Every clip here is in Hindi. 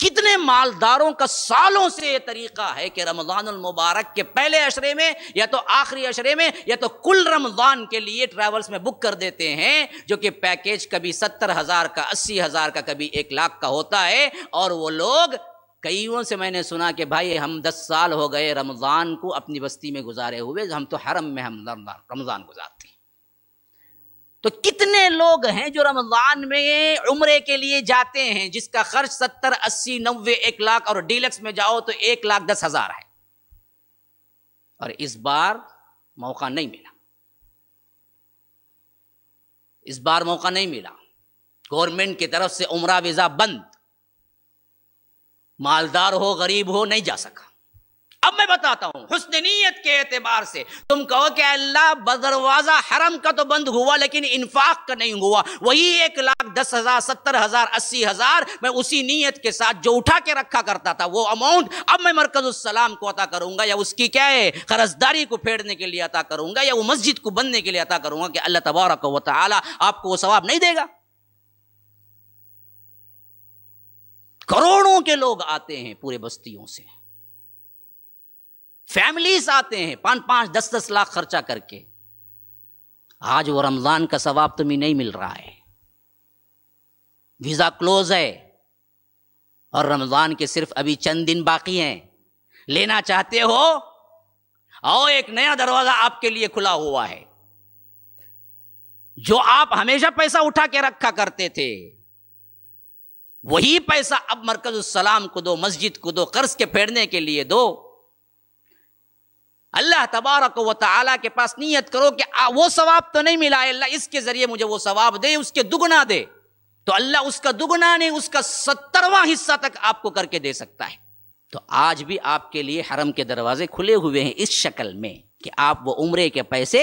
कितने मालदारों का सालों से ये तरीका है कि रमज़ान मुबारक के पहले अशरे में या तो आखिरी अशरे में या तो कुल रमज़ान के लिए ट्रैवल्स में बुक कर देते हैं जो कि पैकेज कभी सत्तर हज़ार का अस्सी हज़ार का कभी एक लाख का होता है और वो लोग कईयों से मैंने सुना कि भाई हम दस साल हो गए रमज़ान को अपनी बस्ती में गुजारे हुए हम तो हरम में हम रमज़ान गुजारते हैं तो कितने लोग हैं जो रमज़ान में उम्रे के लिए जाते हैं जिसका खर्च सत्तर अस्सी नब्बे एक लाख और डीलक्स में जाओ तो एक लाख दस हज़ार है और इस बार मौका नहीं मिला इस बार मौका नहीं मिला गवर्नमेंट की तरफ से उम्र वीज़ा बंद मालदार हो गरीब हो नहीं जा सका अब मैं बताता हूँ हुसन नीयत के एतबार से तुम कहो कि अल्लाह बदरवाजा हरम का तो बंद हुआ लेकिन इन्फाक का नहीं हुआ वही एक लाख दस हज़ार सत्तर हज़ार अस्सी हज़ार मैं उसी नीयत के साथ जो उठा के रखा करता था वो अमाउंट अब मैं मरकज़ुलसलाम को अता करूंगा या उसकी क्या है खरजदारी को फेरने के लिए अता करूंगा या वो मस्जिद को बनने के लिए अता करूंगा कि अल्लाह तबारक व ताली आपको वो सवाब नहीं देगा करोड़ों के लोग आते हैं पूरे बस्तियों से फैमिलीज आते हैं पांच पांच दस दस लाख खर्चा करके आज वो रमजान का सवाब तुम्हें नहीं मिल रहा है वीजा क्लोज है और रमजान के सिर्फ अभी चंद दिन बाकी हैं लेना चाहते हो आओ एक नया दरवाजा आपके लिए खुला हुआ है जो आप हमेशा पैसा उठा के रखा करते थे वही पैसा अब मरकज सलाम को दो मस्जिद को दो कर्ज के फेरने के लिए दो अल्लाह तबारक व ताली के पास नीयत करो कि आ, वो सवाब तो नहीं मिला है अल्लाह इसके ज़रिए मुझे वो सवाब दे उसके दुगुना दे तो अल्लाह उसका दुगुना नहीं उसका सत्तरवा हिस्सा तक आपको करके दे सकता है तो आज भी आपके लिए हरम के दरवाजे खुले हुए हैं इस शक्ल में कि आप वो उम्र के पैसे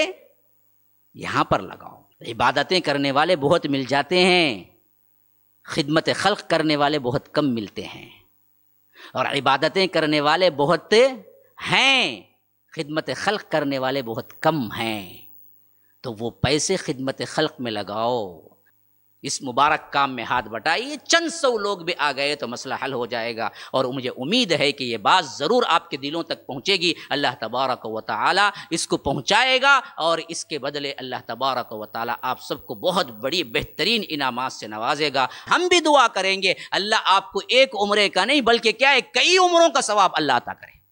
यहां पर लगाओ इबादतें करने वाले बहुत मिल जाते हैं खिदमत खल्क करने वाले बहुत कम मिलते हैं और इबादतें करने वाले बहुत हैं खिदमत खल़ करने वाले बहुत कम हैं तो वो पैसे खिदमत खल्क में लगाओ इस मुबारक काम में हाथ बटाइए चंद सौ लोग भी आ गए तो मसला हल हो जाएगा और मुझे उम्मीद है कि ये बात ज़रूर आपके दिलों तक पहुँचेगी अल्लाह तबारक व ताली इसको पहुँचाएगा और इसके बदले अल्लाह तबारक व ताली आप सबको बहुत बड़ी बेहतरीन इनामात से नवाजेगा हम भी दुआ करेंगे अल्लाह आपको एक उम्र का नहीं बल्कि क्या है कई उम्रों का सवाब अल्लाह अता करें